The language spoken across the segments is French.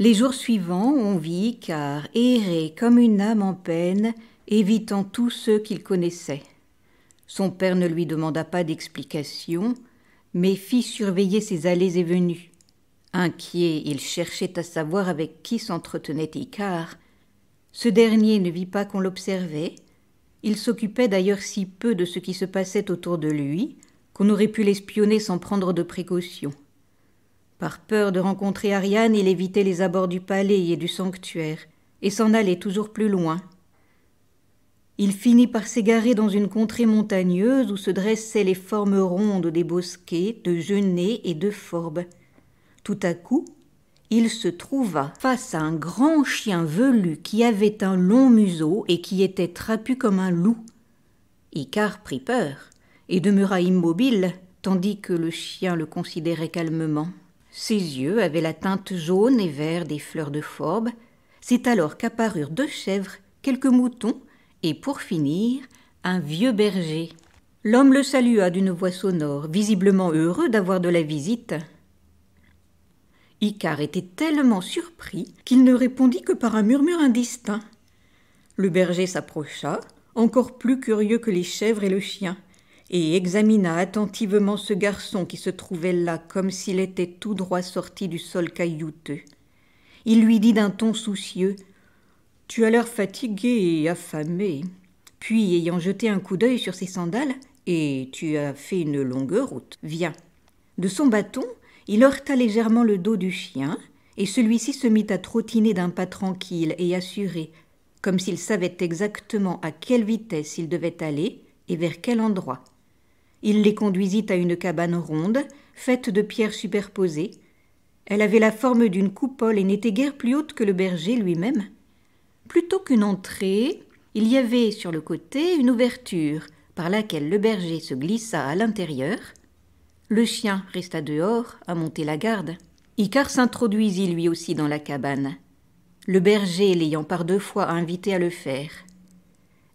Les jours suivants, on vit, car errer comme une âme en peine, évitant tous ceux qu'il connaissait. Son père ne lui demanda pas d'explication, mais fit surveiller ses allées et venues. Inquiet, il cherchait à savoir avec qui s'entretenait Icare. Ce dernier ne vit pas qu'on l'observait. Il s'occupait d'ailleurs si peu de ce qui se passait autour de lui qu'on aurait pu l'espionner sans prendre de précautions par peur de rencontrer Ariane, il évitait les abords du palais et du sanctuaire, et s'en allait toujours plus loin. Il finit par s'égarer dans une contrée montagneuse où se dressaient les formes rondes des bosquets, de genêts et de forbes. Tout à coup, il se trouva face à un grand chien velu qui avait un long museau et qui était trapu comme un loup. Icar prit peur et demeura immobile, tandis que le chien le considérait calmement. Ses yeux avaient la teinte jaune et vert des fleurs de forbes. C'est alors qu'apparurent deux chèvres, quelques moutons et, pour finir, un vieux berger. L'homme le salua d'une voix sonore, visiblement heureux d'avoir de la visite. Icare était tellement surpris qu'il ne répondit que par un murmure indistinct. Le berger s'approcha, encore plus curieux que les chèvres et le chien et examina attentivement ce garçon qui se trouvait là comme s'il était tout droit sorti du sol caillouteux. Il lui dit d'un ton soucieux Tu as l'air fatigué et affamé. Puis, ayant jeté un coup d'œil sur ses sandales, et tu as fait une longue route, viens. De son bâton, il heurta légèrement le dos du chien, et celui-ci se mit à trottiner d'un pas tranquille et assuré, comme s'il savait exactement à quelle vitesse il devait aller et vers quel endroit. Il les conduisit à une cabane ronde, faite de pierres superposées. Elle avait la forme d'une coupole et n'était guère plus haute que le berger lui-même. Plutôt qu'une entrée, il y avait sur le côté une ouverture par laquelle le berger se glissa à l'intérieur. Le chien resta dehors à monter la garde. Icar s'introduisit lui aussi dans la cabane, le berger l'ayant par deux fois invité à le faire.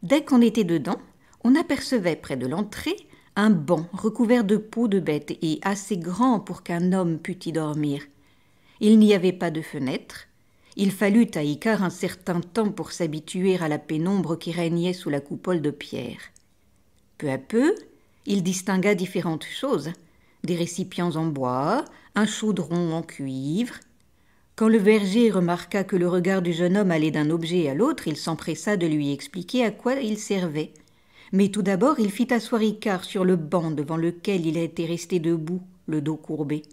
Dès qu'on était dedans, on apercevait près de l'entrée un banc recouvert de peau de bête et assez grand pour qu'un homme pût y dormir. Il n'y avait pas de fenêtre. Il fallut à Icar un certain temps pour s'habituer à la pénombre qui régnait sous la coupole de pierre. Peu à peu, il distingua différentes choses des récipients en bois, un chaudron en cuivre. Quand le verger remarqua que le regard du jeune homme allait d'un objet à l'autre, il s'empressa de lui expliquer à quoi il servait. Mais tout d'abord, il fit asseoir icar sur le banc devant lequel il était resté debout, le dos courbé.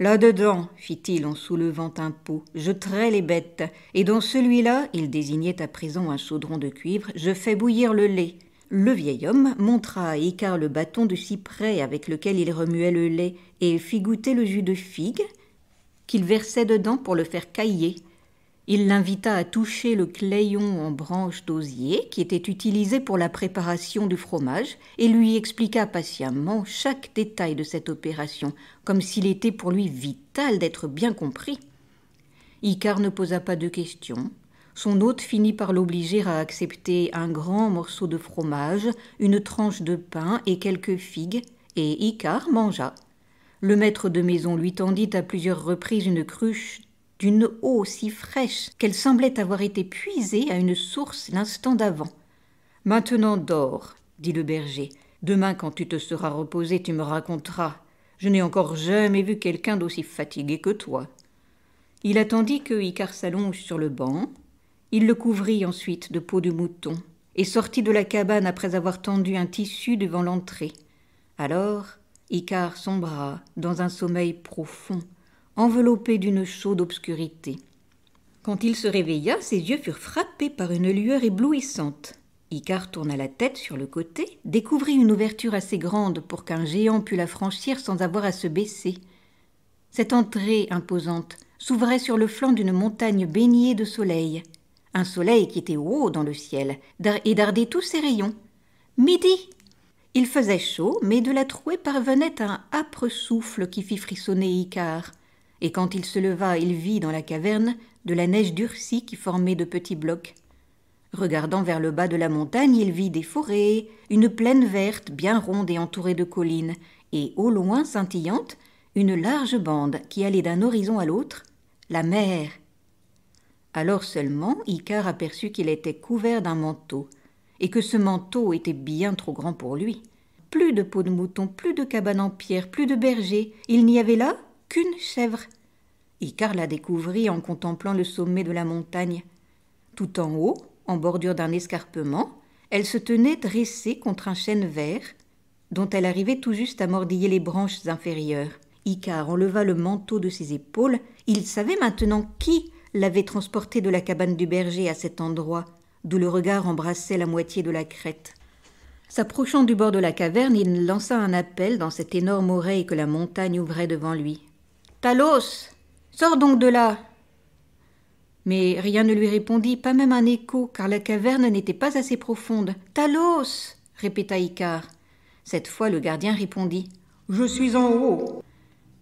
Là-dedans, fit-il en soulevant un pot, je trais les bêtes, et dans celui-là, il désignait à présent un chaudron de cuivre, je fais bouillir le lait. Le vieil homme montra à Icare le bâton de cyprès avec lequel il remuait le lait, et fit goûter le jus de figue qu'il versait dedans pour le faire cailler. Il l'invita à toucher le clayon en branche d'osier qui était utilisé pour la préparation du fromage et lui expliqua patiemment chaque détail de cette opération, comme s'il était pour lui vital d'être bien compris. Icare ne posa pas de questions. Son hôte finit par l'obliger à accepter un grand morceau de fromage, une tranche de pain et quelques figues, et Icare mangea. Le maître de maison lui tendit à plusieurs reprises une cruche d'une eau si fraîche qu'elle semblait avoir été puisée à une source l'instant d'avant. Maintenant dors, dit le berger. Demain, quand tu te seras reposé, tu me raconteras. Je n'ai encore jamais vu quelqu'un d'aussi fatigué que toi. Il attendit que Icar s'allonge sur le banc. Il le couvrit ensuite de peau de mouton et sortit de la cabane après avoir tendu un tissu devant l'entrée. Alors, Icare sombra dans un sommeil profond enveloppé d'une chaude obscurité. Quand il se réveilla, ses yeux furent frappés par une lueur éblouissante. Icar tourna la tête sur le côté, découvrit une ouverture assez grande pour qu'un géant pût la franchir sans avoir à se baisser. Cette entrée imposante s'ouvrait sur le flanc d'une montagne baignée de soleil, un soleil qui était haut dans le ciel et dardait tous ses rayons. Midi Il faisait chaud, mais de la trouée parvenait un âpre souffle qui fit frissonner Icare et quand il se leva, il vit dans la caverne de la neige durcie qui formait de petits blocs. Regardant vers le bas de la montagne, il vit des forêts, une plaine verte bien ronde et entourée de collines, et au loin scintillante, une large bande qui allait d'un horizon à l'autre, la mer. Alors seulement Icare aperçut qu'il était couvert d'un manteau, et que ce manteau était bien trop grand pour lui. Plus de peaux de mouton, plus de cabane en pierre, plus de berger, il n'y avait là qu'une chèvre. Icare la découvrit en contemplant le sommet de la montagne. Tout en haut, en bordure d'un escarpement, elle se tenait dressée contre un chêne vert, dont elle arrivait tout juste à mordiller les branches inférieures. Icar enleva le manteau de ses épaules. Il savait maintenant qui l'avait transportée de la cabane du berger à cet endroit, d'où le regard embrassait la moitié de la crête. S'approchant du bord de la caverne, il lança un appel dans cette énorme oreille que la montagne ouvrait devant lui. Talos, sors donc de là. Mais rien ne lui répondit, pas même un écho, car la caverne n'était pas assez profonde. Talos. répéta Icare. Cette fois le gardien répondit. Je suis en haut.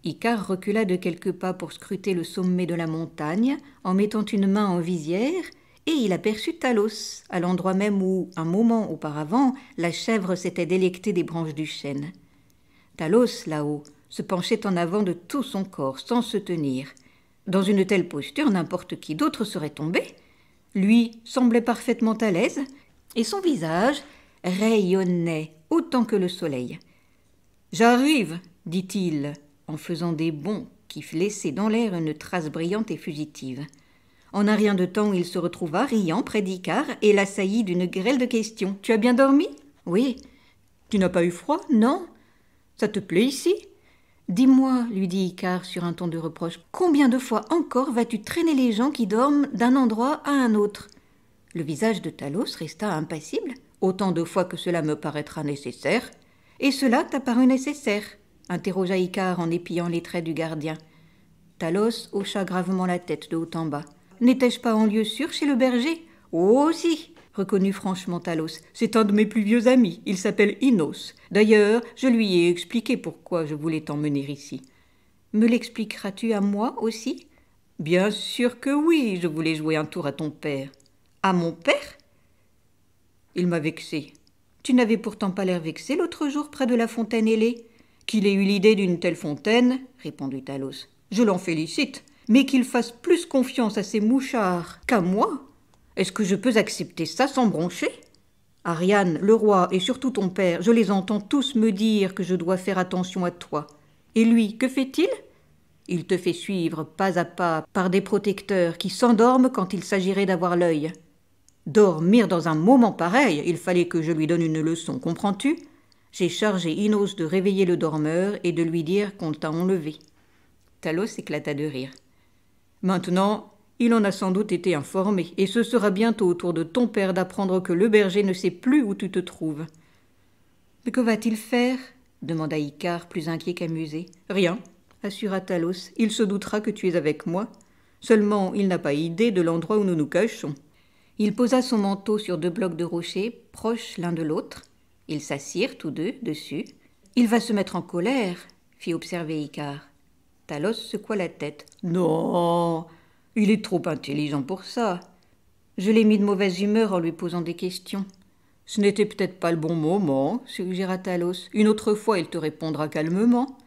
Icare recula de quelques pas pour scruter le sommet de la montagne, en mettant une main en visière, et il aperçut Talos, à l'endroit même où, un moment auparavant, la chèvre s'était délectée des branches du chêne. Talos, là-haut, se penchait en avant de tout son corps, sans se tenir. Dans une telle posture, n'importe qui d'autre serait tombé. Lui semblait parfaitement à l'aise, et son visage rayonnait autant que le soleil. J'arrive, dit-il, en faisant des bonds qui laissaient dans l'air une trace brillante et fugitive. En un rien de temps, il se retrouva, riant, près d'icard et l'assaillit d'une grêle de questions. Tu as bien dormi Oui. Tu n'as pas eu froid Non Ça te plaît ici Dis-moi, lui dit Icare sur un ton de reproche, combien de fois encore vas-tu traîner les gens qui dorment d'un endroit à un autre Le visage de Talos resta impassible, autant de fois que cela me paraîtra nécessaire. Et cela t'a paru nécessaire interrogea Icare en épiant les traits du gardien. Talos hocha gravement la tête de haut en bas. N'étais-je pas en lieu sûr chez le berger Oh si reconnut franchement Talos. C'est un de mes plus vieux amis. Il s'appelle Inos. D'ailleurs, je lui ai expliqué pourquoi je voulais t'emmener ici. Me l'expliqueras-tu à moi aussi Bien sûr que oui. Je voulais jouer un tour à ton père. À mon père Il m'a vexé. Tu n'avais pourtant pas l'air vexé l'autre jour près de la fontaine ailée Qu'il ait eu l'idée d'une telle fontaine, répondit Talos. Je l'en félicite, mais qu'il fasse plus confiance à ses mouchards qu'à moi, est-ce que je peux accepter ça sans broncher Ariane, le roi et surtout ton père, je les entends tous me dire que je dois faire attention à toi. Et lui, que fait-il Il te fait suivre pas à pas par des protecteurs qui s'endorment quand il s'agirait d'avoir l'œil. Dormir dans un moment pareil, il fallait que je lui donne une leçon, comprends-tu J'ai chargé Inos de réveiller le dormeur et de lui dire qu'on t'a enlevé. Talos éclata de rire. Maintenant, il en a sans doute été informé, et ce sera bientôt au tour de ton père d'apprendre que le berger ne sait plus où tu te trouves. Mais que va-t-il faire demanda Icare, plus inquiet qu'amusé. Rien, assura Talos. Il se doutera que tu es avec moi. Seulement, il n'a pas idée de l'endroit où nous nous cachons. Il posa son manteau sur deux blocs de rochers, proches l'un de l'autre. Ils s'assirent tous deux dessus. Il va se mettre en colère, fit observer Icare. Talos secoua la tête. Non, il est trop intelligent pour ça. Je l'ai mis de mauvaise humeur en lui posant des questions. Ce n'était peut-être pas le bon moment, suggéra Talos. Une autre fois, il te répondra calmement.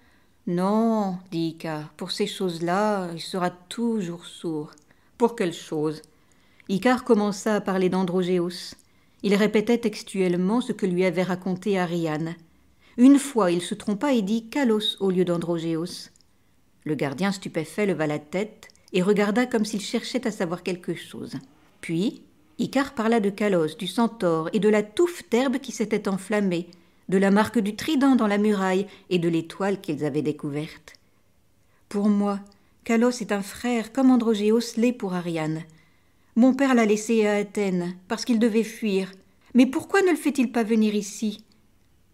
Non, dit Icar, pour ces choses-là, il sera toujours sourd. Pour quelle chose Icar commença à parler d'Androgéos. Il répétait textuellement ce que lui avait raconté Ariane. Une fois, il se trompa et dit Kalos au lieu d'Androgéos. Le gardien stupéfait leva la tête et regarda comme s'il cherchait à savoir quelque chose. Puis, Icare parla de Calos, du centaure et de la touffe d'herbe qui s'était enflammée, de la marque du trident dans la muraille et de l'étoile qu'ils avaient découverte. Pour moi, Calos est un frère comme Androgéos l'est pour Ariane. Mon père l'a laissé à Athènes parce qu'il devait fuir. Mais pourquoi ne le fait-il pas venir ici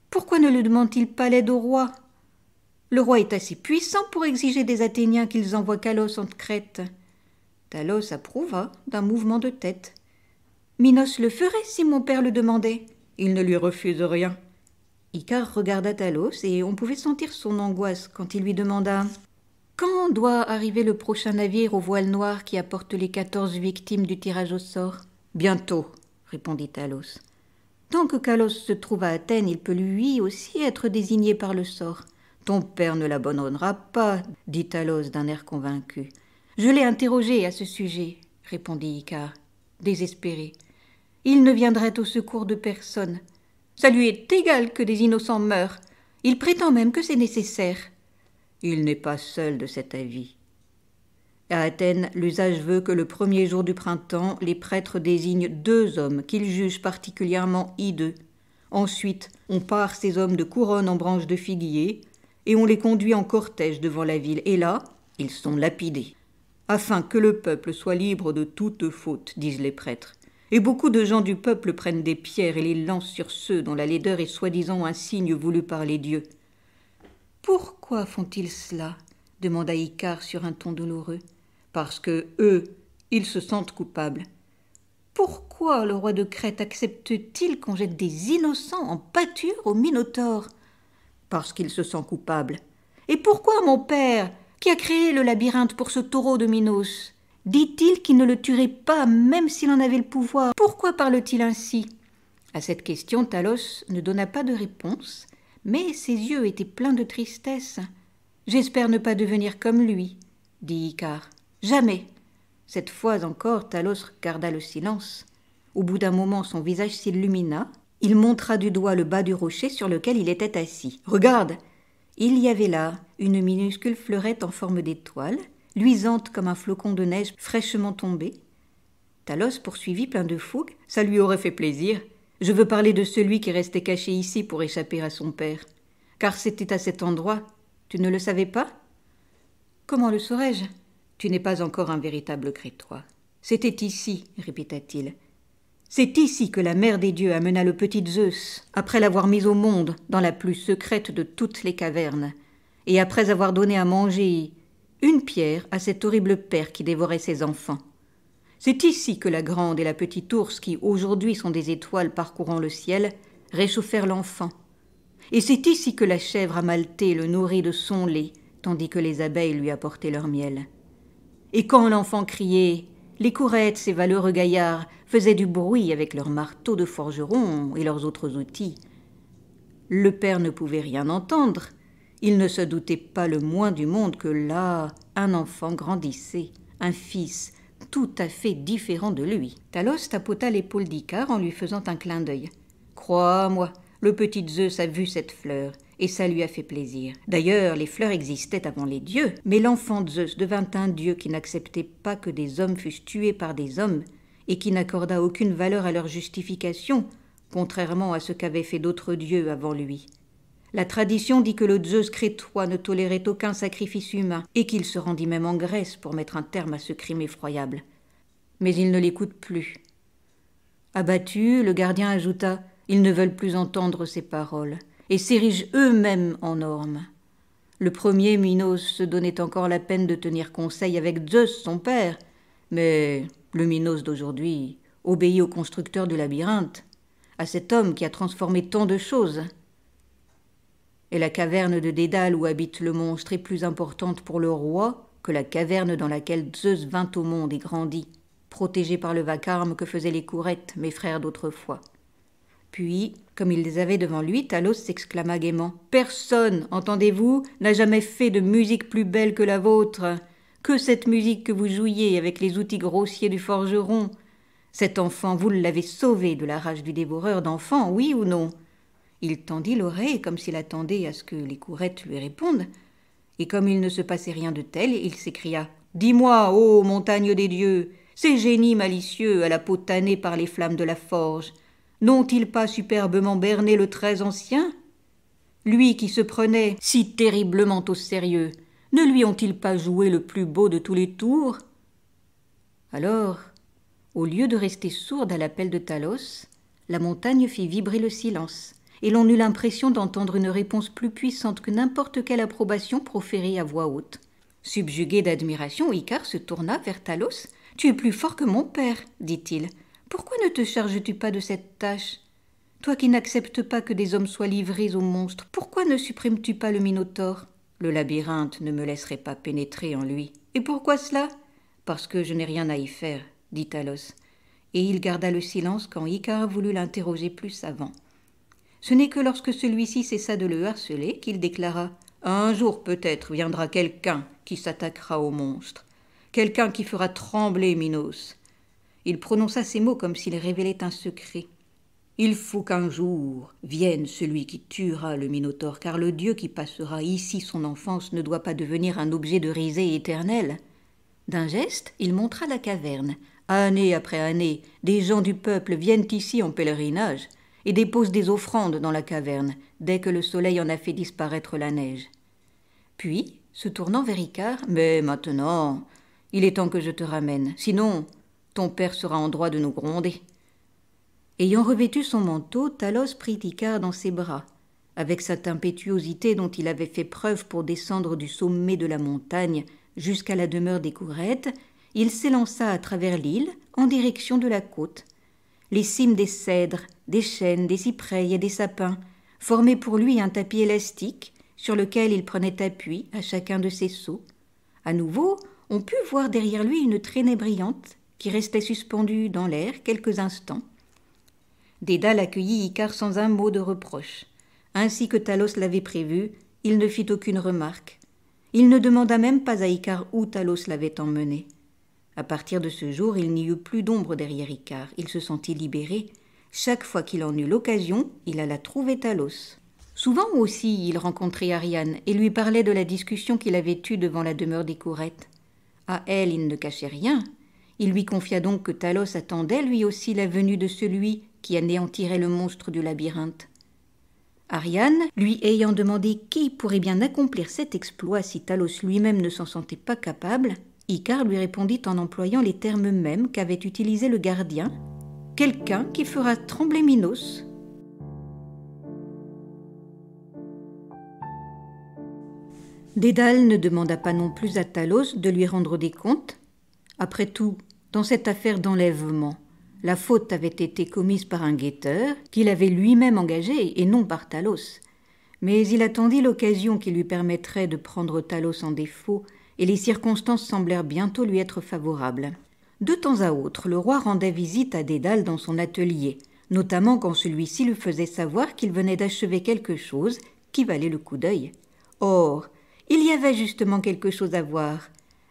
Pourquoi ne le demande-t-il pas l'aide au roi le roi est assez puissant pour exiger des Athéniens qu'ils envoient Kalos en Crète. Talos approuva d'un mouvement de tête. Minos le ferait si mon père le demandait. Il ne lui refuse rien. Icare regarda Talos et on pouvait sentir son angoisse quand il lui demanda Quand doit arriver le prochain navire au voile noir qui apporte les quatorze victimes du tirage au sort Bientôt, répondit Talos. Tant que Kalos se trouve à Athènes, il peut lui aussi être désigné par le sort. Ton père ne l'abandonnera pas, dit Talos d'un air convaincu. Je l'ai interrogé à ce sujet, répondit Ica, désespéré. Il ne viendrait au secours de personne. Ça lui est égal que des innocents meurent. Il prétend même que c'est nécessaire. Il n'est pas seul de cet avis. À Athènes, l'usage veut que le premier jour du printemps, les prêtres désignent deux hommes qu'ils jugent particulièrement hideux. Ensuite, on part ces hommes de couronne en branches de figuier, et on les conduit en cortège devant la ville, et là, ils sont lapidés. Afin que le peuple soit libre de toute faute, disent les prêtres. Et beaucoup de gens du peuple prennent des pierres et les lancent sur ceux dont la laideur est soi-disant un signe voulu par les dieux. Pourquoi font-ils cela demanda Icare sur un ton douloureux. Parce que, eux, ils se sentent coupables. Pourquoi le roi de Crète accepte-t-il qu'on jette des innocents en pâture aux minotaures parce qu'il se sent coupable. Et pourquoi mon père, qui a créé le labyrinthe pour ce taureau de Minos Dit-il qu'il ne le tuerait pas même s'il en avait le pouvoir Pourquoi parle-t-il ainsi À cette question, Talos ne donna pas de réponse, mais ses yeux étaient pleins de tristesse. J'espère ne pas devenir comme lui, dit Icare. Jamais. Cette fois encore, Talos garda le silence. Au bout d'un moment, son visage s'illumina, il montra du doigt le bas du rocher sur lequel il était assis. Regarde Il y avait là une minuscule fleurette en forme d'étoile, luisante comme un flocon de neige fraîchement tombé. Talos poursuivit plein de fougue. Ça lui aurait fait plaisir. Je veux parler de celui qui restait caché ici pour échapper à son père. Car c'était à cet endroit. Tu ne le savais pas Comment le saurais-je Tu n'es pas encore un véritable crétois. C'était ici, répéta-t-il. C'est ici que la mère des dieux amena le petit Zeus, après l'avoir mis au monde dans la plus secrète de toutes les cavernes, et après avoir donné à manger une pierre à cet horrible père qui dévorait ses enfants. C'est ici que la grande et la petite ours, qui aujourd'hui sont des étoiles parcourant le ciel, réchauffèrent l'enfant. Et c'est ici que la chèvre amaltée le nourrit de son lait, tandis que les abeilles lui apportaient leur miel. Et quand l'enfant criait les courettes, ces valeureux gaillards, faisaient du bruit avec leurs marteaux de forgeron et leurs autres outils. Le père ne pouvait rien entendre. Il ne se doutait pas le moins du monde que là, un enfant grandissait, un fils, tout à fait différent de lui. Talos tapota l'épaule d'Icare en lui faisant un clin d'œil. Crois-moi, le petit Zeus a vu cette fleur et ça lui a fait plaisir. D'ailleurs, les fleurs existaient avant les dieux, mais l'enfant Zeus devint un dieu qui n'acceptait pas que des hommes fussent tués par des hommes et qui n'accorda aucune valeur à leur justification, contrairement à ce qu'avaient fait d'autres dieux avant lui. La tradition dit que le Zeus crétois ne tolérait aucun sacrifice humain et qu'il se rendit même en Grèce pour mettre un terme à ce crime effroyable. Mais il ne l'écoute plus. Abattu, le gardien ajouta Ils ne veulent plus entendre ces paroles et s'érigent eux-mêmes en normes. Le premier, Minos, se donnait encore la peine de tenir conseil avec Zeus, son père, mais le Minos d'aujourd'hui obéit au constructeur du labyrinthe, à cet homme qui a transformé tant de choses. Et la caverne de Dédale où habite le monstre est plus importante pour le roi que la caverne dans laquelle Zeus vint au monde et grandit, protégé par le vacarme que faisaient les courettes, mes frères d'autrefois. Puis, comme il les avait devant lui, Talos s'exclama gaiement. Personne, entendez-vous, n'a jamais fait de musique plus belle que la vôtre. Que cette musique que vous jouiez avec les outils grossiers du forgeron. Cet enfant, vous l'avez sauvé de la rage du dévoreur d'enfants, oui ou non Il tendit l'oreille comme s'il attendait à ce que les courettes lui répondent. Et comme il ne se passait rien de tel, il s'écria Dis-moi, ô montagne des dieux, ces génies malicieux à la peau tannée par les flammes de la forge, N'ont-ils pas superbement berné le très ancien Lui qui se prenait si terriblement au sérieux, ne lui ont-ils pas joué le plus beau de tous les tours Alors, au lieu de rester sourde à l'appel de Talos, la montagne fit vibrer le silence, et l'on eut l'impression d'entendre une réponse plus puissante que n'importe quelle approbation proférée à voix haute. Subjugué d'admiration, Icar se tourna vers Talos. Tu es plus fort que mon père, dit-il. Pourquoi ne te charges-tu pas de cette tâche Toi qui n'acceptes pas que des hommes soient livrés aux monstres, pourquoi ne supprimes-tu pas le Minotaure Le labyrinthe ne me laisserait pas pénétrer en lui. Et pourquoi cela Parce que je n'ai rien à y faire, dit Talos. Et il garda le silence quand Icare voulut l'interroger plus avant. Ce n'est que lorsque celui-ci cessa de le harceler qu'il déclara Un jour peut-être viendra quelqu'un qui s'attaquera au monstre, quelqu'un qui fera trembler Minos. Il prononça ces mots comme s'il révélait un secret. Il faut qu'un jour vienne celui qui tuera le Minotaure, car le dieu qui passera ici son enfance ne doit pas devenir un objet de risée éternelle. D'un geste, il montra la caverne. Année après année, des gens du peuple viennent ici en pèlerinage et déposent des offrandes dans la caverne, dès que le soleil en a fait disparaître la neige. Puis, se tournant vers Icard, Mais maintenant, il est temps que je te ramène, sinon ton père sera en droit de nous gronder. Ayant revêtu son manteau, Talos prit Icar dans ses bras. Avec cette impétuosité dont il avait fait preuve pour descendre du sommet de la montagne jusqu'à la demeure des courettes, il s'élança à travers l'île en direction de la côte. Les cimes des cèdres, des chênes, des cyprès et des sapins formaient pour lui un tapis élastique sur lequel il prenait appui à chacun de ses sauts. À nouveau, on put voir derrière lui une traînée brillante qui restait suspendu dans l'air quelques instants. Dédale accueillit Icare sans un mot de reproche. Ainsi que Talos l'avait prévu, il ne fit aucune remarque. Il ne demanda même pas à Icare où Talos l'avait emmené. À partir de ce jour, il n'y eut plus d'ombre derrière Icare. Il se sentit libéré. Chaque fois qu'il en eut l'occasion, il alla trouver Talos. Souvent aussi, il rencontrait Ariane et lui parlait de la discussion qu'il avait eue devant la demeure des Courettes. À elle, il ne cachait rien, il lui confia donc que Talos attendait lui aussi la venue de celui qui anéantirait le monstre du labyrinthe. Ariane, lui ayant demandé qui pourrait bien accomplir cet exploit si Talos lui-même ne s'en sentait pas capable, Icar lui répondit en employant les termes mêmes qu'avait utilisés le gardien Quelqu'un qui fera trembler Minos. Dédale ne demanda pas non plus à Talos de lui rendre des comptes, après tout, dans cette affaire d'enlèvement, la faute avait été commise par un guetteur qu'il avait lui-même engagé et non par Talos. Mais il attendit l'occasion qui lui permettrait de prendre Talos en défaut, et les circonstances semblèrent bientôt lui être favorables. De temps à autre, le roi rendait visite à Dédale dans son atelier, notamment quand celui-ci lui faisait savoir qu'il venait d'achever quelque chose qui valait le coup d'œil. Or, il y avait justement quelque chose à voir.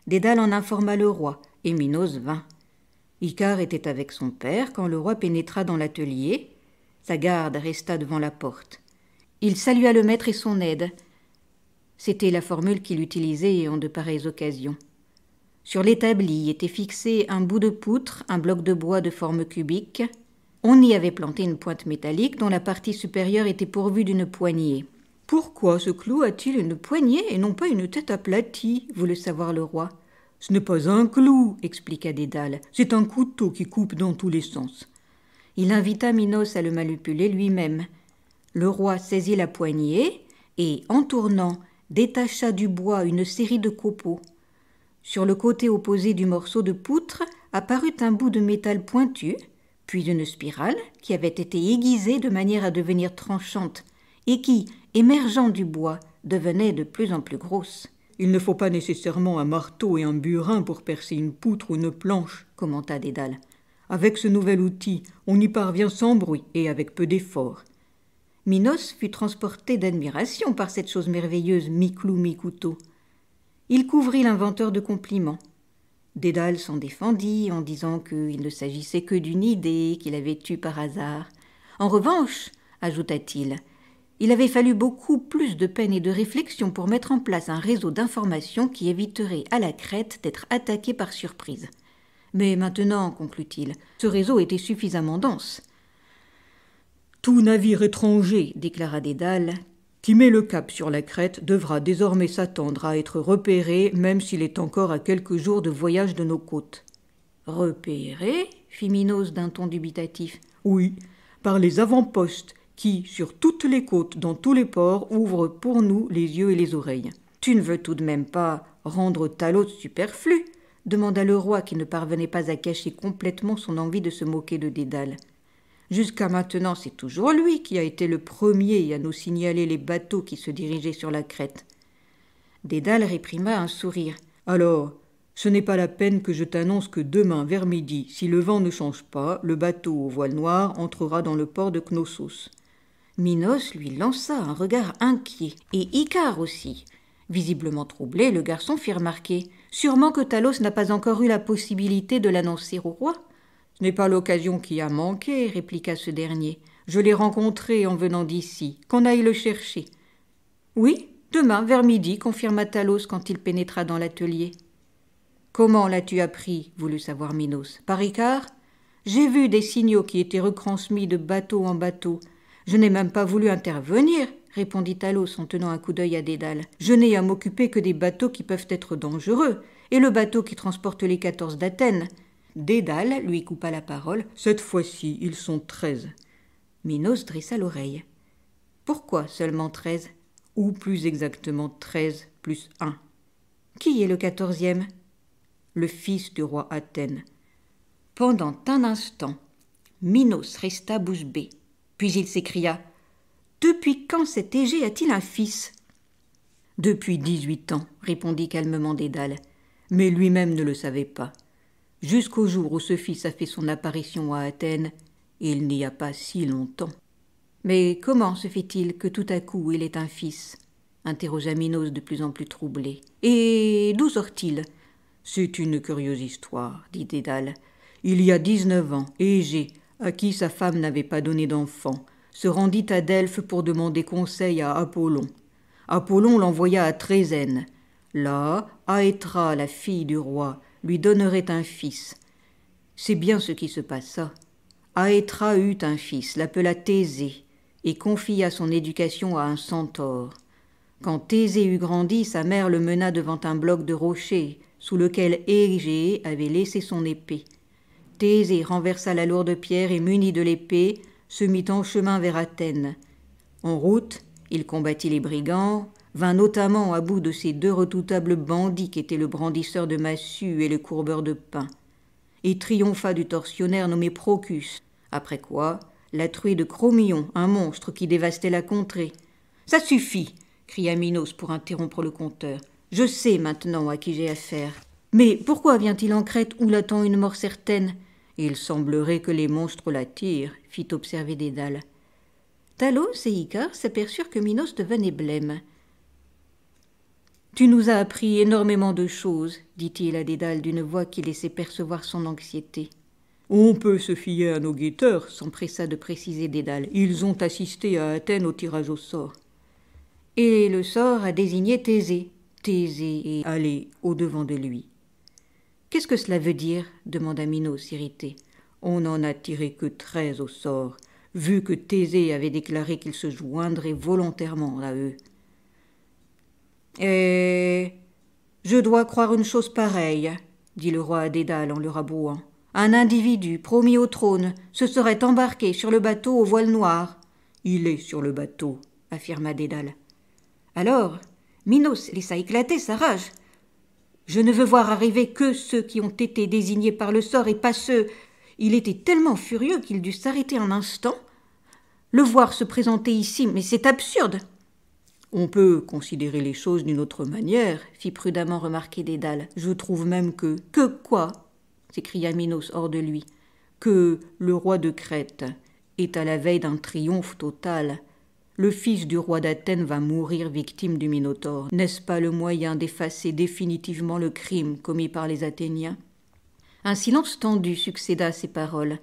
Dédale en informa le roi, et Minos vint. Icare était avec son père quand le roi pénétra dans l'atelier. Sa garde resta devant la porte. Il salua le maître et son aide. C'était la formule qu'il utilisait en de pareilles occasions. Sur l'établi était fixé un bout de poutre, un bloc de bois de forme cubique. On y avait planté une pointe métallique dont la partie supérieure était pourvue d'une poignée. Pourquoi ce clou a-t-il une poignée et non pas une tête aplatie voulait savoir le roi. Ce n'est pas un clou, expliqua Dédale, c'est un couteau qui coupe dans tous les sens. Il invita Minos à le manipuler lui-même. Le roi saisit la poignée et, en tournant, détacha du bois une série de copeaux. Sur le côté opposé du morceau de poutre apparut un bout de métal pointu, puis une spirale qui avait été aiguisée de manière à devenir tranchante et qui, émergeant du bois, devenait de plus en plus grosse. Il ne faut pas nécessairement un marteau et un burin pour percer une poutre ou une planche, commenta Dédale. Avec ce nouvel outil, on y parvient sans bruit et avec peu d'effort. Minos fut transporté d'admiration par cette chose merveilleuse, mi-clou, mi-couteau. Il couvrit l'inventeur de compliments. Dédale s'en défendit en disant qu'il ne s'agissait que d'une idée qu'il avait eue par hasard. En revanche, ajouta-t-il, il avait fallu beaucoup plus de peine et de réflexion pour mettre en place un réseau d'informations qui éviterait à la Crète d'être attaquée par surprise. Mais maintenant, conclut-il, ce réseau était suffisamment dense. Tout navire étranger, déclara Dédale, qui met le cap sur la Crète devra désormais s'attendre à être repéré, même s'il est encore à quelques jours de voyage de nos côtes. Repéré fit Minos d'un ton dubitatif. Oui, par les avant-postes qui, sur toutes les côtes, dans tous les ports, ouvre pour nous les yeux et les oreilles. Tu ne veux tout de même pas rendre Talot superflu demanda le roi qui ne parvenait pas à cacher complètement son envie de se moquer de Dédale. Jusqu'à maintenant, c'est toujours lui qui a été le premier à nous signaler les bateaux qui se dirigeaient sur la crête. Dédale réprima un sourire. Alors, ce n'est pas la peine que je t'annonce que demain, vers midi, si le vent ne change pas, le bateau au voile noir entrera dans le port de Knossos. Minos lui lança un regard inquiet, et Icare aussi. Visiblement troublé, le garçon fit remarquer Sûrement que Talos n'a pas encore eu la possibilité de l'annoncer au roi. Ce n'est pas l'occasion qui a manqué, répliqua ce dernier. Je l'ai rencontré en venant d'ici. Qu'on aille le chercher. Oui, demain, vers midi, confirma Talos quand il pénétra dans l'atelier. Comment l'as-tu appris voulut savoir Minos. Par Icare J'ai vu des signaux qui étaient retransmis de bateau en bateau je n'ai même pas voulu intervenir, répondit Talos en tenant un coup d'œil à Dédale. Je n'ai à m'occuper que des bateaux qui peuvent être dangereux, et le bateau qui transporte les quatorze d'Athènes. Dédale lui coupa la parole. Cette fois-ci, ils sont treize. Minos dressa l'oreille. Pourquoi seulement treize Ou plus exactement treize plus un. Qui est le quatorzième Le fils du roi Athènes. Pendant un instant, Minos resta bouche bée. Puis il s'écria Depuis quand cet égé a-t-il un fils Depuis dix-huit ans, répondit calmement Dédale, mais lui-même ne le savait pas. Jusqu'au jour où ce fils a fait son apparition à Athènes, il n'y a pas si longtemps. Mais comment se fait-il que tout à coup il ait un fils interrogea Minos de plus en plus troublé. Et d'où sort-il C'est une curieuse histoire, dit Dédale. Il y a dix-neuf ans, égé, » à qui sa femme n'avait pas donné d'enfant, se rendit à Delphes pour demander conseil à Apollon. Apollon l'envoya à Trézène. Là, Aétra, la fille du roi, lui donnerait un fils. C'est bien ce qui se passa. Aétra eut un fils, l'appela Thésée, et confia son éducation à un centaure. Quand Thésée eut grandi, sa mère le mena devant un bloc de rocher, sous lequel Égée avait laissé son épée et renversa la lourde pierre et muni de l'épée, se mit en chemin vers Athènes. En route, il combattit les brigands, vint notamment à bout de ces deux redoutables bandits étaient le brandisseur de massue et le courbeur de pain, et triompha du tortionnaire nommé Procus, après quoi la truie de Chromion, un monstre qui dévastait la contrée. Ça suffit cria Minos pour interrompre le conteur. Je sais maintenant à qui j'ai affaire. Mais pourquoi vient-il en Crète où l'attend une mort certaine il semblerait que les monstres l'attirent, fit observer Dédale. Talos et Icar s'aperçurent que Minos devenait blême. Tu nous as appris énormément de choses, dit-il à Dédale d'une voix qui laissait percevoir son anxiété. On peut se fier à nos guetteurs, s'empressa de préciser Dédale. Ils ont assisté à Athènes au tirage au sort. Et le sort a désigné Thésée. Thésée est allé au-devant de lui. Qu'est-ce que cela veut dire demanda Minos irrité. On n'en a tiré que treize au sort, vu que Thésée avait déclaré qu'il se joindrait volontairement à eux. Eh. Je dois croire une chose pareille, dit le roi à Dédale en le rabouant. Un individu promis au trône se serait embarqué sur le bateau au voile noir. Il est sur le bateau, affirma Dédale. Alors, Minos laissa éclater sa rage. Je ne veux voir arriver que ceux qui ont été désignés par le sort et pas ceux. Il était tellement furieux qu'il dut s'arrêter un instant. Le voir se présenter ici, mais c'est absurde. On peut considérer les choses d'une autre manière, fit prudemment remarquer Dédale. Je trouve même que. Que quoi s'écria Minos hors de lui. Que le roi de Crète est à la veille d'un triomphe total le fils du roi d'Athènes va mourir victime du Minotaure. N'est-ce pas le moyen d'effacer définitivement le crime commis par les Athéniens Un silence tendu succéda à ces paroles.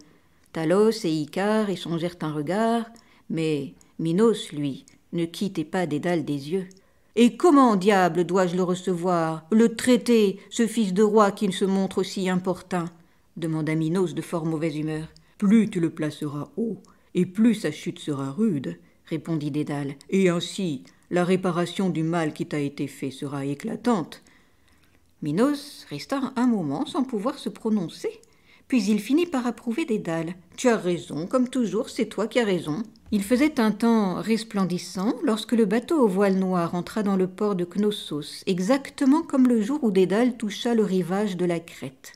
Talos et Icare échangèrent un regard, mais Minos, lui, ne quittait pas dalles des yeux. Et comment, diable, dois-je le recevoir, le traiter, ce fils de roi qui ne se montre aussi importun demanda Minos de fort mauvaise humeur. Plus tu le placeras haut, et plus sa chute sera rude, répondit Dédale, et ainsi la réparation du mal qui t'a été fait sera éclatante. Minos resta un moment sans pouvoir se prononcer, puis il finit par approuver Dédale. Tu as raison, comme toujours, c'est toi qui as raison. Il faisait un temps resplendissant lorsque le bateau au voile noir entra dans le port de Knossos, exactement comme le jour où Dédale toucha le rivage de la Crète.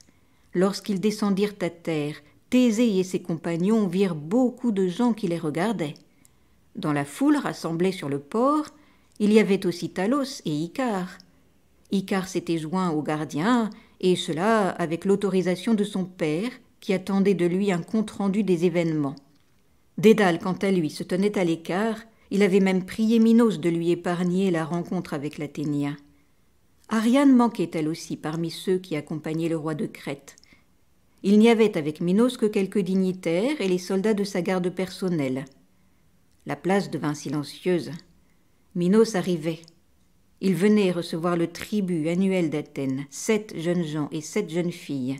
Lorsqu'ils descendirent à terre, Thésée et ses compagnons virent beaucoup de gens qui les regardaient. Dans la foule rassemblée sur le port, il y avait aussi Talos et Icare. Icare s'était joint aux gardiens et cela avec l'autorisation de son père, qui attendait de lui un compte-rendu des événements. Dédale, quant à lui, se tenait à l'écart, il avait même prié Minos de lui épargner la rencontre avec l'Athénien. Ariane manquait elle aussi parmi ceux qui accompagnaient le roi de Crète. Il n'y avait avec Minos que quelques dignitaires et les soldats de sa garde personnelle. La place devint silencieuse. Minos arrivait. Il venait recevoir le tribut annuel d'Athènes, sept jeunes gens et sept jeunes filles,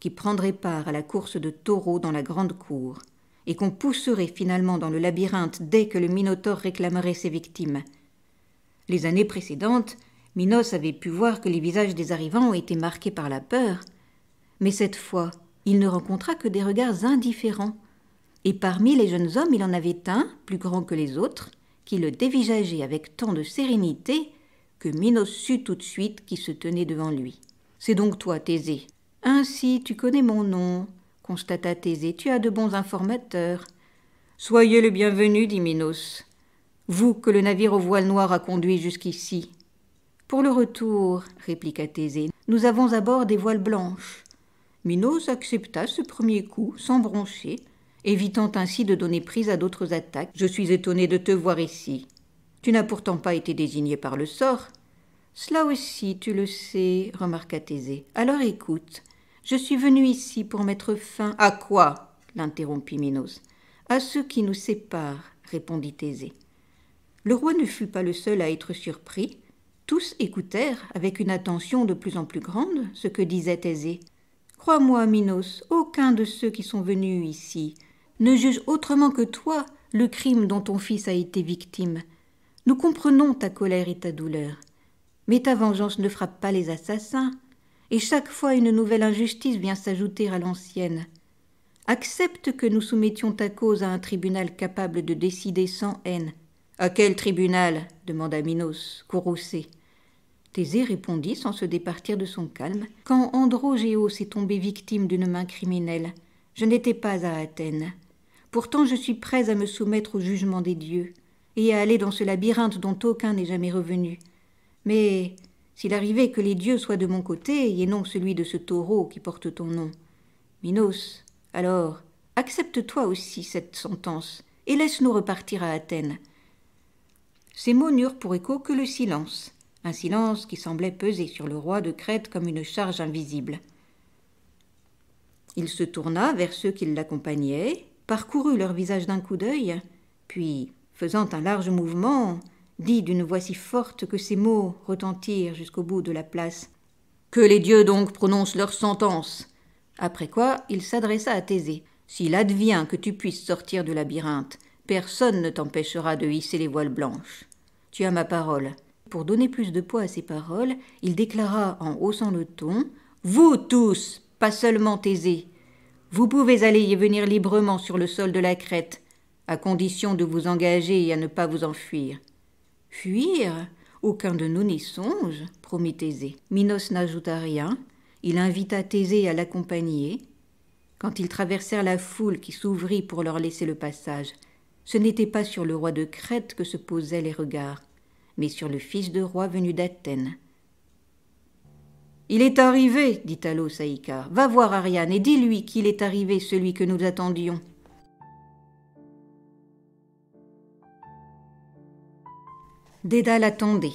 qui prendraient part à la course de taureaux dans la grande cour, et qu'on pousserait finalement dans le labyrinthe dès que le Minotaure réclamerait ses victimes. Les années précédentes, Minos avait pu voir que les visages des arrivants étaient marqués par la peur, mais cette fois, il ne rencontra que des regards indifférents, et parmi les jeunes hommes, il en avait un, plus grand que les autres, qui le dévisageait avec tant de sérénité que Minos sut tout de suite qui se tenait devant lui. C'est donc toi, Thésée. Ainsi, tu connais mon nom, constata Thésée. Tu as de bons informateurs. Soyez le bienvenu, dit Minos. Vous que le navire aux voiles noires a conduit jusqu'ici. Pour le retour, répliqua Thésée, nous avons à bord des voiles blanches. Minos accepta ce premier coup sans broncher évitant ainsi de donner prise à d'autres attaques. Je suis étonné de te voir ici. Tu n'as pourtant pas été désigné par le sort. Cela aussi, tu le sais, remarqua Thésée. Alors écoute, je suis venu ici pour mettre fin. À quoi l'interrompit Minos. À ceux qui nous séparent, répondit Thésée. Le roi ne fut pas le seul à être surpris. Tous écoutèrent avec une attention de plus en plus grande ce que disait Thésée. Crois-moi, Minos, aucun de ceux qui sont venus ici ne juge autrement que toi le crime dont ton fils a été victime. Nous comprenons ta colère et ta douleur. Mais ta vengeance ne frappe pas les assassins, et chaque fois une nouvelle injustice vient s'ajouter à l'ancienne. Accepte que nous soumettions ta cause à un tribunal capable de décider sans haine. À quel tribunal demanda Minos, courroucé. Thésée répondit sans se départir de son calme Quand Androgéos est tombé victime d'une main criminelle, je n'étais pas à Athènes. Pourtant je suis prêt à me soumettre au jugement des dieux, et à aller dans ce labyrinthe dont aucun n'est jamais revenu. Mais s'il arrivait que les dieux soient de mon côté, et non celui de ce taureau qui porte ton nom. Minos, alors, accepte-toi aussi cette sentence, et laisse-nous repartir à Athènes. Ces mots n'eurent pour écho que le silence, un silence qui semblait peser sur le roi de Crète comme une charge invisible. Il se tourna vers ceux qui l'accompagnaient, parcourut leur visage d'un coup d'œil, puis, faisant un large mouvement, dit d'une voix si forte que ses mots retentirent jusqu'au bout de la place. Que les dieux donc prononcent leur sentence. Après quoi il s'adressa à Thésée. S'il advient que tu puisses sortir du labyrinthe, personne ne t'empêchera de hisser les voiles blanches. Tu as ma parole. Pour donner plus de poids à ses paroles, il déclara en haussant le ton. Vous tous, pas seulement Thésée, vous pouvez aller et venir librement sur le sol de la Crète, à condition de vous engager et à ne pas vous enfuir. Fuir Aucun de nous n'y songe, promit Thésée. Minos n'ajouta rien. Il invita Thésée à l'accompagner. Quand ils traversèrent la foule qui s'ouvrit pour leur laisser le passage, ce n'était pas sur le roi de Crète que se posaient les regards, mais sur le fils de roi venu d'Athènes. Il est arrivé, dit à Icar, « Va voir Ariane et dis-lui qu'il est arrivé celui que nous attendions. Dédale attendait.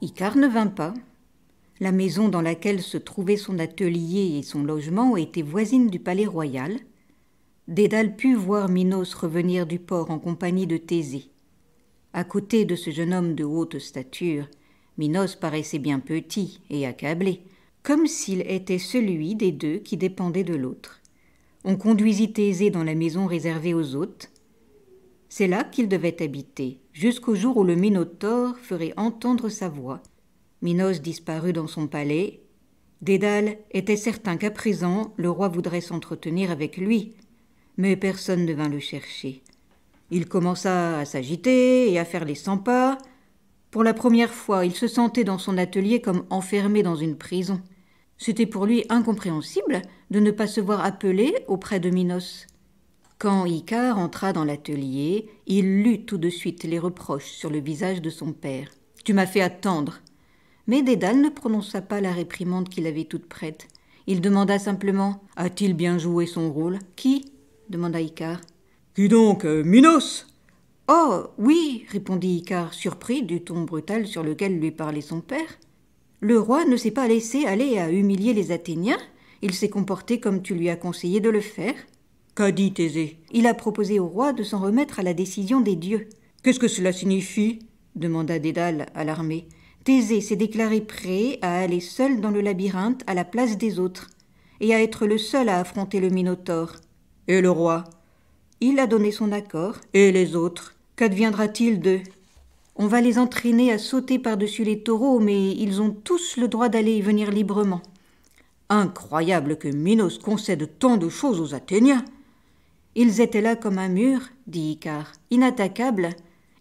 Icar ne vint pas. La maison dans laquelle se trouvait son atelier et son logement était voisine du palais royal. Dédale put voir Minos revenir du port en compagnie de Thésée. À côté de ce jeune homme de haute stature, Minos paraissait bien petit et accablé comme s'il était celui des deux qui dépendait de l'autre. On conduisit Thésée dans la maison réservée aux hôtes. C'est là qu'il devait habiter, jusqu'au jour où le Minotaure ferait entendre sa voix. Minos disparut dans son palais. Dédale était certain qu'à présent le roi voudrait s'entretenir avec lui, mais personne ne vint le chercher. Il commença à s'agiter et à faire les cent pas. Pour la première fois, il se sentait dans son atelier comme enfermé dans une prison. C'était pour lui incompréhensible de ne pas se voir appelé auprès de Minos. Quand Icare entra dans l'atelier, il lut tout de suite les reproches sur le visage de son père. Tu m'as fait attendre. Mais Dédale ne prononça pas la réprimande qu'il avait toute prête. Il demanda simplement A-t-il bien joué son rôle Qui demanda Icare. Qui donc euh, Minos Oh oui répondit Icare, surpris du ton brutal sur lequel lui parlait son père. Le roi ne s'est pas laissé aller à humilier les Athéniens, il s'est comporté comme tu lui as conseillé de le faire. Qu'a dit Thésée Il a proposé au roi de s'en remettre à la décision des dieux. Qu'est-ce que cela signifie demanda Dédale, alarmé. Thésée s'est déclaré prêt à aller seul dans le labyrinthe à la place des autres, et à être le seul à affronter le Minotaure. Et le roi Il a donné son accord. Et les autres Qu'adviendra-t-il d'eux on va les entraîner à sauter par-dessus les taureaux, mais ils ont tous le droit d'aller et venir librement. Incroyable que Minos concède tant de choses aux Athéniens. Ils étaient là comme un mur, dit Icare, inattaquables,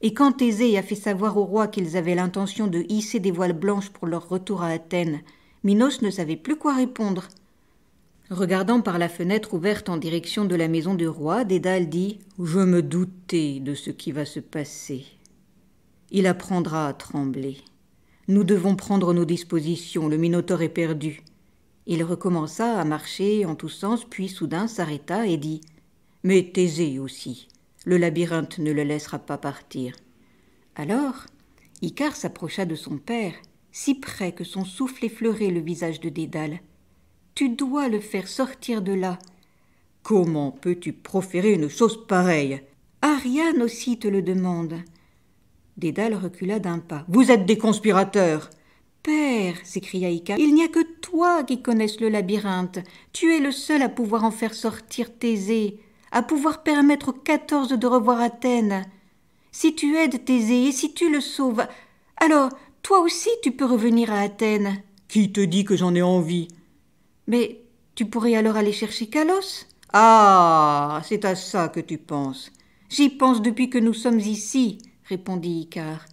et quand Thésée a fait savoir au roi qu'ils avaient l'intention de hisser des voiles blanches pour leur retour à Athènes, Minos ne savait plus quoi répondre. Regardant par la fenêtre ouverte en direction de la maison du roi, Dédale dit Je me doutais de ce qui va se passer il apprendra à trembler. Nous devons prendre nos dispositions, le Minotaure est perdu. Il recommença à marcher en tous sens, puis soudain s'arrêta et dit Mais taisez aussi, le labyrinthe ne le laissera pas partir. Alors, Icare s'approcha de son père, si près que son souffle effleurait le visage de Dédale. Tu dois le faire sortir de là. Comment peux-tu proférer une chose pareille Ariane aussi te le demande. Dédale recula d'un pas. Vous êtes des conspirateurs. Père, s'écria Ika, il n'y a que toi qui connaisses le labyrinthe. Tu es le seul à pouvoir en faire sortir Thésée, à pouvoir permettre aux quatorze de revoir Athènes. Si tu aides Thésée et si tu le sauves, alors toi aussi tu peux revenir à Athènes. Qui te dit que j'en ai envie Mais tu pourrais alors aller chercher Calos Ah, c'est à ça que tu penses. J'y pense depuis que nous sommes ici répondit Icare.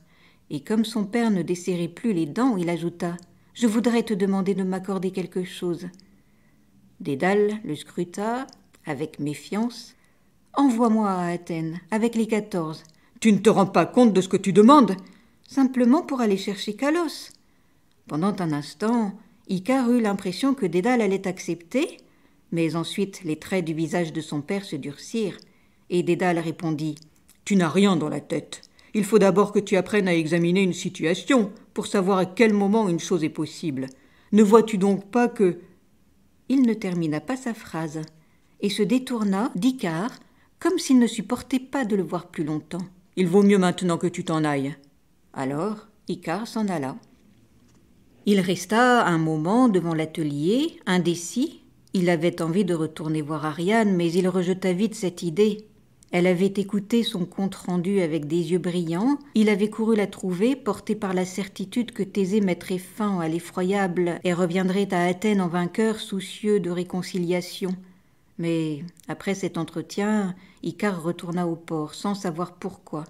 Et comme son père ne desserrait plus les dents, il ajouta Je voudrais te demander de m'accorder quelque chose. Dédale le scruta avec méfiance. Envoie-moi à Athènes, avec les quatorze. Tu ne te rends pas compte de ce que tu demandes Simplement pour aller chercher Calos. Pendant un instant, Icar eut l'impression que Dédale allait accepter, mais ensuite les traits du visage de son père se durcirent, et Dédale répondit Tu n'as rien dans la tête. Il faut d'abord que tu apprennes à examiner une situation pour savoir à quel moment une chose est possible. Ne vois-tu donc pas que. Il ne termina pas sa phrase et se détourna d'Icare comme s'il ne supportait pas de le voir plus longtemps. Il vaut mieux maintenant que tu t'en ailles. Alors, Icare s'en alla. Il resta un moment devant l'atelier, indécis. Il avait envie de retourner voir Ariane, mais il rejeta vite cette idée. Elle avait écouté son compte rendu avec des yeux brillants, il avait couru la trouver, porté par la certitude que Thésée mettrait fin à l'effroyable et reviendrait à Athènes en vainqueur, soucieux de réconciliation. Mais après cet entretien, Icare retourna au port, sans savoir pourquoi.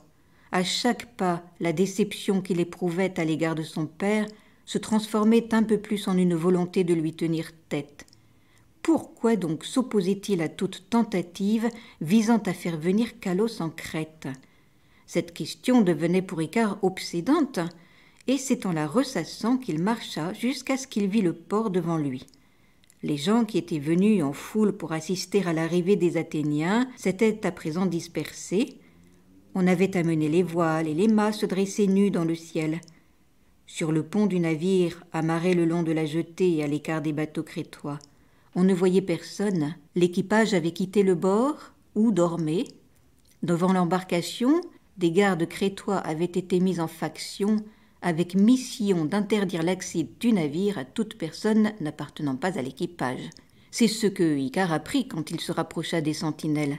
À chaque pas, la déception qu'il éprouvait à l'égard de son père se transformait un peu plus en une volonté de lui tenir tête pourquoi donc s'opposait-il à toute tentative visant à faire venir Calos en Crète Cette question devenait pour Icare obsédante, et c'est en la ressassant qu'il marcha jusqu'à ce qu'il vit le port devant lui. Les gens qui étaient venus en foule pour assister à l'arrivée des Athéniens s'étaient à présent dispersés. On avait amené les voiles et les mâts se dressaient nus dans le ciel. Sur le pont du navire, amarré le long de la jetée et à l'écart des bateaux crétois, on ne voyait personne. L'équipage avait quitté le bord ou dormait. Devant l'embarcation, des gardes crétois avaient été mis en faction avec mission d'interdire l'accès du navire à toute personne n'appartenant pas à l'équipage. C'est ce que Icar apprit quand il se rapprocha des sentinelles.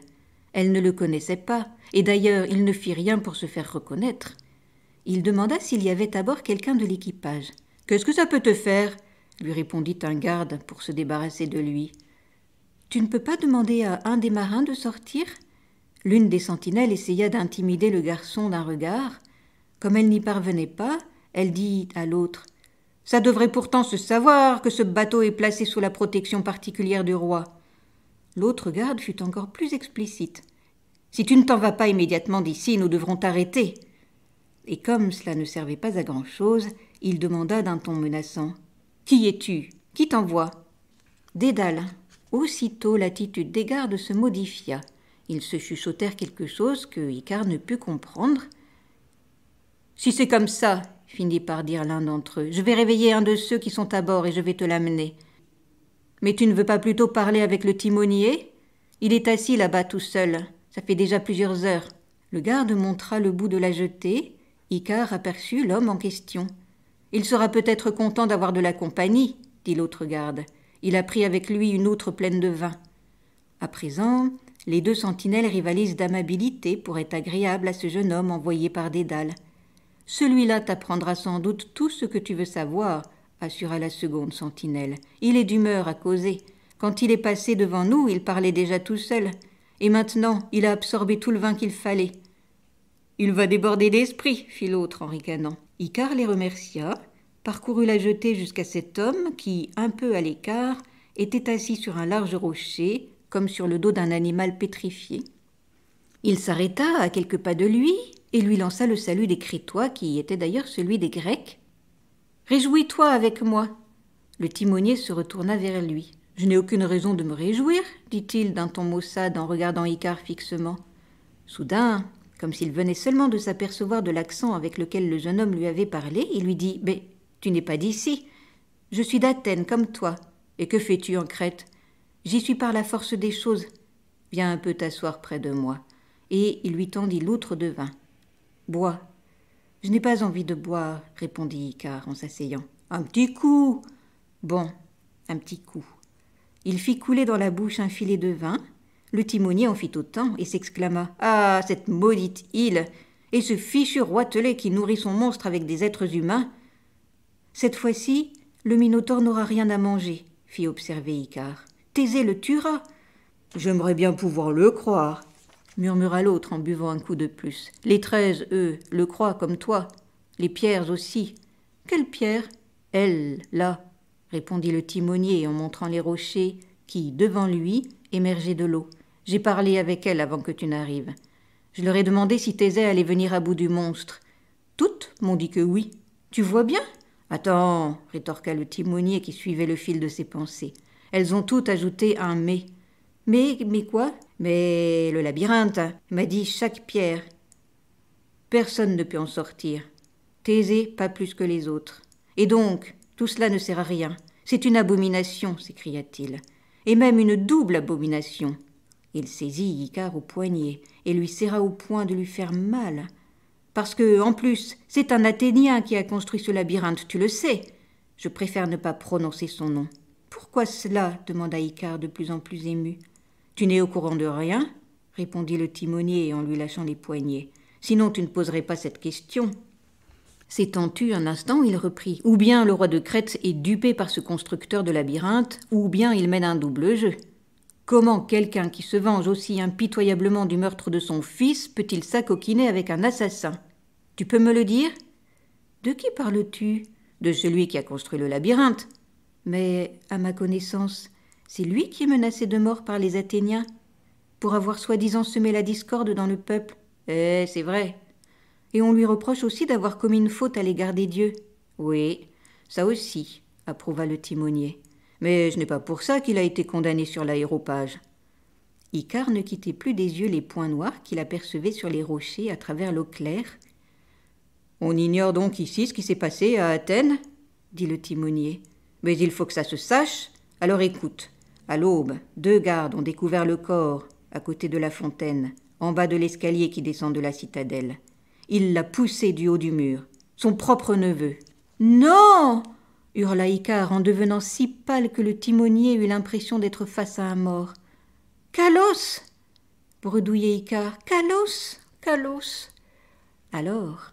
Elle ne le connaissait pas, et d'ailleurs il ne fit rien pour se faire reconnaître. Il demanda s'il y avait à bord quelqu'un de l'équipage. Qu'est-ce que ça peut te faire lui répondit un garde pour se débarrasser de lui. Tu ne peux pas demander à un des marins de sortir L'une des sentinelles essaya d'intimider le garçon d'un regard. Comme elle n'y parvenait pas, elle dit à l'autre Ça devrait pourtant se savoir que ce bateau est placé sous la protection particulière du roi. L'autre garde fut encore plus explicite. Si tu ne t'en vas pas immédiatement d'ici, nous devrons t'arrêter. Et comme cela ne servait pas à grand-chose, il demanda d'un ton menaçant qui es-tu Qui t'envoie Dédale. Aussitôt l'attitude des gardes se modifia. Ils se chuchotèrent quelque chose que Icare ne put comprendre. Si c'est comme ça, finit par dire l'un d'entre eux, je vais réveiller un de ceux qui sont à bord et je vais te l'amener. Mais tu ne veux pas plutôt parler avec le timonier Il est assis là-bas tout seul. Ça fait déjà plusieurs heures. Le garde montra le bout de la jetée. Icare aperçut l'homme en question. Il sera peut-être content d'avoir de la compagnie, dit l'autre garde. Il a pris avec lui une autre pleine de vin. À présent, les deux sentinelles rivalisent d'amabilité pour être agréables à ce jeune homme envoyé par Dédale. Celui-là t'apprendra sans doute tout ce que tu veux savoir, assura la seconde sentinelle. Il est d'humeur à causer. Quand il est passé devant nous, il parlait déjà tout seul. Et maintenant, il a absorbé tout le vin qu'il fallait. Il va déborder d'esprit, fit l'autre en ricanant. Icar les remercia, parcourut la jetée jusqu'à cet homme qui, un peu à l'écart, était assis sur un large rocher, comme sur le dos d'un animal pétrifié. Il s'arrêta à quelques pas de lui et lui lança le salut des Crétois, qui était d'ailleurs celui des Grecs. Réjouis-toi avec moi. Le timonier se retourna vers lui. Je n'ai aucune raison de me réjouir, dit-il d'un ton maussade en regardant Icare fixement. Soudain, comme s'il venait seulement de s'apercevoir de l'accent avec lequel le jeune homme lui avait parlé, il lui dit Mais tu n'es pas d'ici. Je suis d'Athènes, comme toi. Et que fais-tu en Crète J'y suis par la force des choses. Viens un peu t'asseoir près de moi. Et il lui tendit l'outre de vin. Bois. Je n'ai pas envie de boire, répondit Icar en s'asseyant. Un petit coup Bon, un petit coup. Il fit couler dans la bouche un filet de vin, le timonier en fit autant et s'exclama Ah, cette maudite île Et ce fichu roitelet qui nourrit son monstre avec des êtres humains Cette fois-ci, le Minotaure n'aura rien à manger, fit observer Icare. Thésée le tuera. J'aimerais bien pouvoir le croire, murmura l'autre en buvant un coup de plus. Les treize, eux, le croient comme toi. Les pierres aussi. Quelles pierres ?»« Elles, là, répondit le timonier en montrant les rochers qui, devant lui, émergeaient de l'eau. J'ai parlé avec elle avant que tu n'arrives. Je leur ai demandé si Thésée allait venir à bout du monstre. Toutes m'ont dit que oui. Tu vois bien Attends, rétorqua le timonier qui suivait le fil de ses pensées. Elles ont toutes ajouté un mais. Mais, mais quoi Mais le labyrinthe, hein, m'a dit chaque pierre. Personne ne peut en sortir. Thésée, pas plus que les autres. Et donc, tout cela ne sert à rien. C'est une abomination, s'écria-t-il. Et même une double abomination. Il saisit Icare au poignet et lui serra au point de lui faire mal. Parce que, en plus, c'est un Athénien qui a construit ce labyrinthe, tu le sais. Je préfère ne pas prononcer son nom. Pourquoi cela demanda Icare de plus en plus ému. Tu n'es au courant de rien répondit le timonier en lui lâchant les poignets. Sinon, tu ne poserais pas cette question. S'étant tu un instant, il reprit Ou bien le roi de Crète est dupé par ce constructeur de labyrinthe, ou bien il mène un double jeu. Comment quelqu'un qui se venge aussi impitoyablement du meurtre de son fils peut-il s'acoquiner avec un assassin Tu peux me le dire De qui parles-tu De celui qui a construit le labyrinthe. Mais, à ma connaissance, c'est lui qui est menacé de mort par les Athéniens pour avoir soi-disant semé la discorde dans le peuple. Eh, c'est vrai. Et on lui reproche aussi d'avoir commis une faute à l'égard des dieux. Oui, ça aussi, approuva le timonier mais ce n'est pas pour ça qu'il a été condamné sur l'aéropage. Icar ne quittait plus des yeux les points noirs qu'il apercevait sur les rochers à travers l'eau claire. On ignore donc ici ce qui s'est passé à Athènes, dit le timonier. Mais il faut que ça se sache. Alors écoute. À l'aube, deux gardes ont découvert le corps, à côté de la fontaine, en bas de l'escalier qui descend de la citadelle. Il l'a poussé du haut du mur. Son propre neveu. Non hurla Icare en devenant si pâle que le timonier eut l'impression d'être face à un mort. Calos bredouillait Icar. « Calos Calos Alors,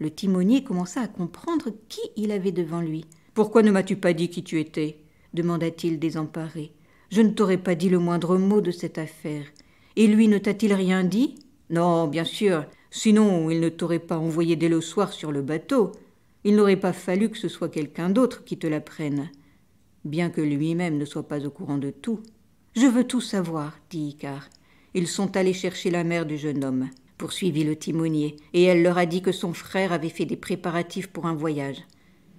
le timonier commença à comprendre qui il avait devant lui. Pourquoi ne m'as-tu pas dit qui tu étais demanda-t-il désemparé. Je ne t'aurais pas dit le moindre mot de cette affaire. Et lui ne t'a-t-il rien dit Non, bien sûr, sinon il ne t'aurait pas envoyé dès le soir sur le bateau. Il n'aurait pas fallu que ce soit quelqu'un d'autre qui te l'apprenne, bien que lui-même ne soit pas au courant de tout. Je veux tout savoir, dit Icar. Ils sont allés chercher la mère du jeune homme, poursuivit le timonier, et elle leur a dit que son frère avait fait des préparatifs pour un voyage.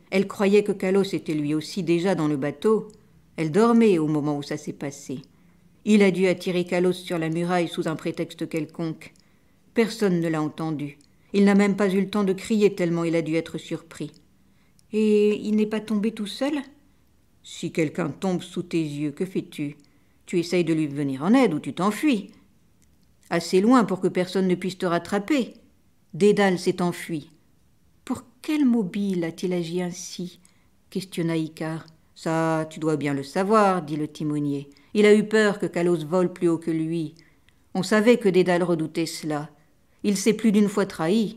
Elle croyait que Kalos était lui aussi déjà dans le bateau. Elle dormait au moment où ça s'est passé. Il a dû attirer Kalos sur la muraille sous un prétexte quelconque. Personne ne l'a entendu. Il n'a même pas eu le temps de crier tellement il a dû être surpris. Et il n'est pas tombé tout seul Si quelqu'un tombe sous tes yeux, que fais-tu Tu essayes de lui venir en aide ou tu t'enfuis. Assez loin pour que personne ne puisse te rattraper. Dédale s'est enfui. Pour quel mobile a-t-il agi ainsi questionna Icare. Ça, tu dois bien le savoir, dit le timonier. Il a eu peur que Calos vole plus haut que lui. On savait que Dédale redoutait cela. Il s'est plus d'une fois trahi.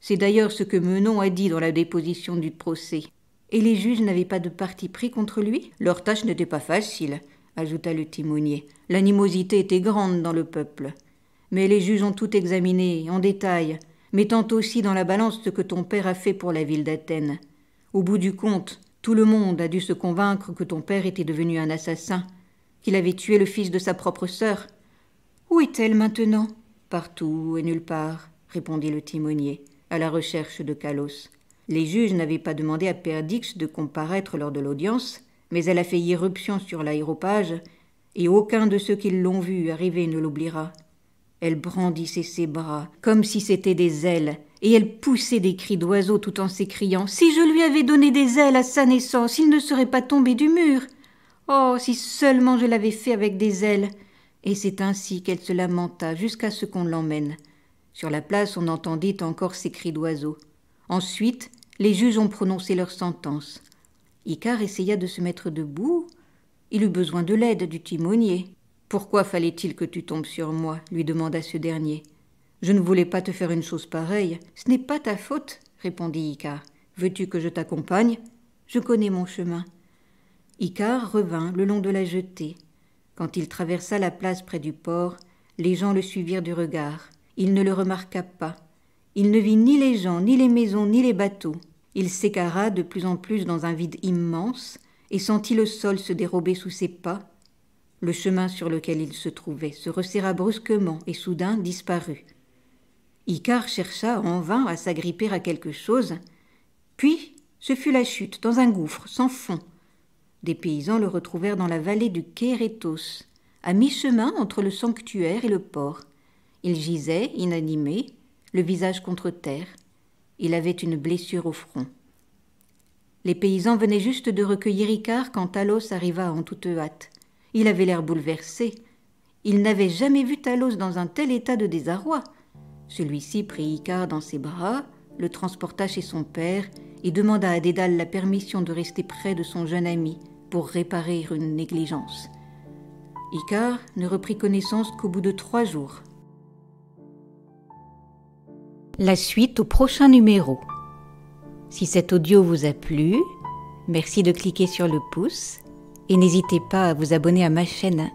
C'est d'ailleurs ce que Menon a dit dans la déposition du procès. Et les juges n'avaient pas de parti pris contre lui Leur tâche n'était pas facile, ajouta le timonier. L'animosité était grande dans le peuple. Mais les juges ont tout examiné, en détail, mettant aussi dans la balance ce que ton père a fait pour la ville d'Athènes. Au bout du compte, tout le monde a dû se convaincre que ton père était devenu un assassin, qu'il avait tué le fils de sa propre sœur. Où est-elle maintenant Partout et nulle part, répondit le timonier, à la recherche de Calos. Les juges n'avaient pas demandé à Perdix de comparaître lors de l'audience, mais elle a fait irruption sur l'aéropage, et aucun de ceux qui l'ont vue arriver ne l'oubliera. Elle brandissait ses bras, comme si c'était des ailes, et elle poussait des cris d'oiseaux tout en s'écriant Si je lui avais donné des ailes à sa naissance, il ne serait pas tombé du mur. Oh, si seulement je l'avais fait avec des ailes et c'est ainsi qu'elle se lamenta jusqu'à ce qu'on l'emmène. Sur la place, on entendit encore ses cris d'oiseaux. Ensuite, les juges ont prononcé leur sentence. Icare essaya de se mettre debout. Il eut besoin de l'aide du timonier. Pourquoi fallait-il que tu tombes sur moi lui demanda ce dernier. Je ne voulais pas te faire une chose pareille. Ce n'est pas ta faute, répondit Icare. Veux-tu que je t'accompagne Je connais mon chemin. Icare revint le long de la jetée. Quand il traversa la place près du port, les gens le suivirent du regard. Il ne le remarqua pas. Il ne vit ni les gens, ni les maisons, ni les bateaux. Il s'écara de plus en plus dans un vide immense et sentit le sol se dérober sous ses pas. Le chemin sur lequel il se trouvait se resserra brusquement et soudain disparut. Icare chercha en vain à s'agripper à quelque chose, puis ce fut la chute dans un gouffre sans fond, des paysans le retrouvèrent dans la vallée du Kéretos, à mi-chemin entre le sanctuaire et le port. Il gisait, inanimé, le visage contre terre. Il avait une blessure au front. Les paysans venaient juste de recueillir Icar quand Talos arriva en toute hâte. Il avait l'air bouleversé. Il n'avait jamais vu Talos dans un tel état de désarroi. Celui-ci prit Icar dans ses bras, le transporta chez son père et demanda à Dédale la permission de rester près de son jeune ami pour réparer une négligence. Icare ne reprit connaissance qu'au bout de trois jours. La suite au prochain numéro. Si cet audio vous a plu, merci de cliquer sur le pouce et n'hésitez pas à vous abonner à ma chaîne